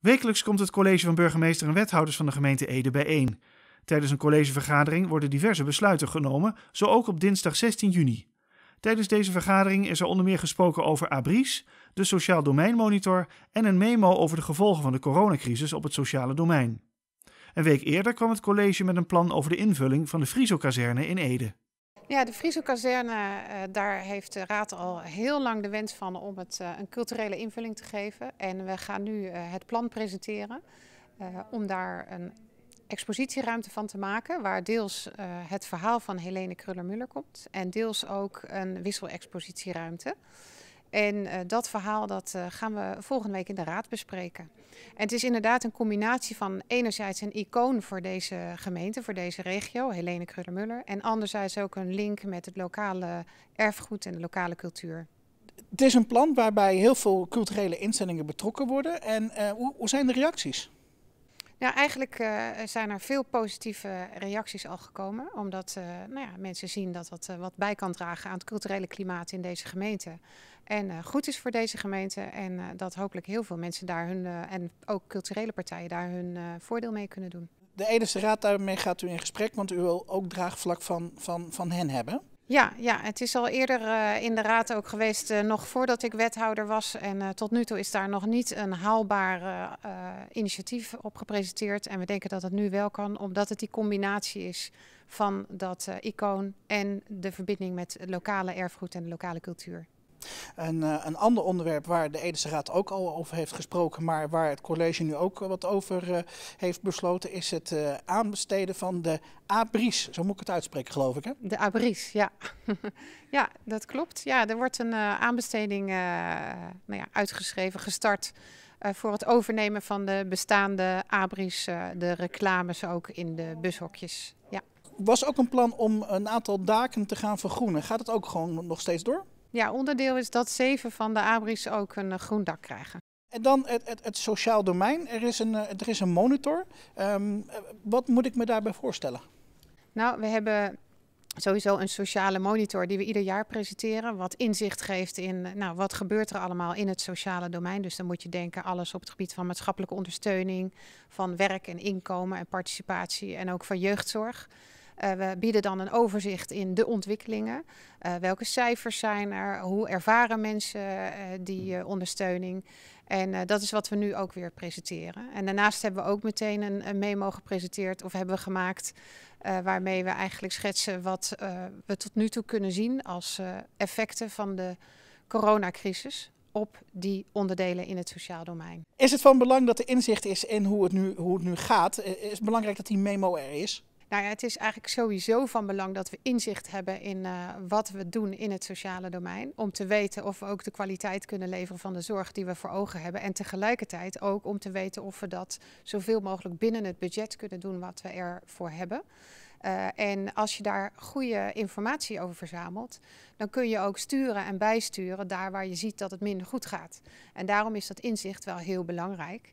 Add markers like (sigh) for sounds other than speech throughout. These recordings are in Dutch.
Wekelijks komt het college van burgemeester en wethouders van de gemeente Ede bijeen. Tijdens een collegevergadering worden diverse besluiten genomen, zo ook op dinsdag 16 juni. Tijdens deze vergadering is er onder meer gesproken over ABRIES, de Sociaal Domeinmonitor en een memo over de gevolgen van de coronacrisis op het sociale domein. Een week eerder kwam het college met een plan over de invulling van de Friso-kazerne in Ede. Ja, de Friese kazerne, eh, daar heeft de raad al heel lang de wens van om het eh, een culturele invulling te geven. En we gaan nu eh, het plan presenteren om daar een expositieruimte van te maken, waar deels het verhaal van Helene Kruller-Muller komt en deels ook een wisselexpositieruimte. En eh, dat verhaal dat, eh, gaan we volgende week in de Raad bespreken. En het is inderdaad een combinatie van enerzijds een icoon voor deze gemeente, voor deze regio, Helene Krun-Muller. En anderzijds ook een link met het lokale erfgoed en de lokale cultuur. Het is een plan waarbij heel veel culturele instellingen betrokken worden. En eh, hoe, hoe zijn de reacties? Nou, eigenlijk eh, zijn er veel positieve reacties al gekomen. Omdat eh, nou ja, mensen zien dat dat eh, wat bij kan dragen aan het culturele klimaat in deze gemeente. En goed is voor deze gemeente. En dat hopelijk heel veel mensen daar hun, en ook culturele partijen daar hun voordeel mee kunnen doen. De Edese Raad, daarmee gaat u in gesprek, want u wil ook draagvlak van, van, van hen hebben. Ja, ja, het is al eerder eh, in de raad ook geweest, eh, nog voordat ik wethouder was. En eh, tot nu toe is daar nog niet een haalbaar initiatief op gepresenteerd. En we denken dat het nu wel kan, omdat het die combinatie is van dat icoon en de verbinding met het lokale erfgoed en de lokale cultuur. Een, eh, een ander onderwerp waar de Edese Raad ook al over heeft gesproken, maar waar het college nu ook wat over eh, heeft besloten, is het eh, aanbesteden van de ABRIS. Zo moet ik het uitspreken, geloof ik. Hè? De ABRIS, ja. (laughs) ja, dat klopt. Ja, er wordt een aanbesteding nou ja, uitgeschreven, gestart. voor het overnemen van de bestaande abris, de reclames ook in de bushokjes. Ja. Was ook een plan om een aantal daken te gaan vergroenen. Gaat het ook gewoon nog steeds door? ja, onderdeel is dat zeven van de abris ook een eh, groen dak krijgen. En dan het, het, het sociaal domein. Er is een, eh, er is een monitor. Ehm, wat moet ik me daarbij voorstellen? Nou, we hebben sowieso een sociale monitor die we ieder jaar presenteren. Wat inzicht geeft in eh, nou, wat gebeurt er allemaal in het sociale domein. Dus dan moet je denken alles op het gebied van maatschappelijke ondersteuning, van werk en inkomen en participatie en ook van jeugdzorg. Eh, we bieden dan een overzicht in de ontwikkelingen. Eh, welke cijfers zijn er? Hoe ervaren mensen eh, die mm. ondersteuning? En dat is wat we nu ook weer presenteren. En daarnaast hebben we ook meteen een, memo gepresenteerd of hebben we gemaakt waarmee we eigenlijk schetsen wat we tot nu toe kunnen zien als effecten van de coronacrisis op die onderdelen in het sociaal domein. Is het van belang dat er inzicht is in hoe het nu, hoe het nu gaat? Is het belangrijk dat die memo er is? Nou ja, het is eigenlijk sowieso van belang dat we inzicht hebben in eh, wat we doen in het sociale domein. Om te weten of we ook de kwaliteit kunnen leveren van de zorg die we voor ogen hebben. En tegelijkertijd ook om te weten of we dat zoveel mogelijk binnen het budget kunnen doen wat we ervoor hebben. Eh, en als je daar goede informatie over verzamelt, dan kun je ook sturen en bijsturen daar waar je ziet dat het minder goed gaat. En daarom is dat inzicht wel heel belangrijk.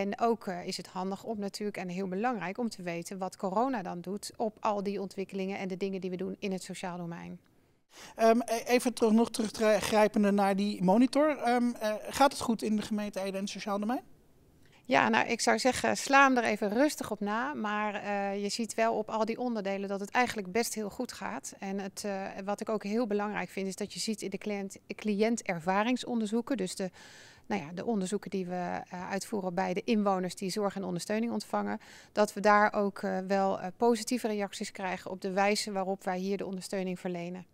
En ook eh, is het handig om natuurlijk, en heel belangrijk, om te weten wat corona dan doet op al die ontwikkelingen en de dingen die we doen in het sociaal domein. Ehm, e-, even terug, nog teruggrijpende naar die monitor. Ehm, eh, gaat het goed in de gemeente Ede en het sociaal domein? Ja, nou ik zou zeggen, sla hem er even rustig op na. Maar eh, je ziet wel op al die onderdelen dat het eigenlijk best heel goed gaat. En het, wat ik ook heel belangrijk vind, is dat je ziet in de cliënt, cliëntervaringsonderzoeken, dus de nou ja, de onderzoeken die we eh, uitvoeren bij de inwoners die zorg en ondersteuning ontvangen, dat we daar ook eh, wel eh, positieve reacties krijgen op de wijze waarop wij hier de ondersteuning verlenen.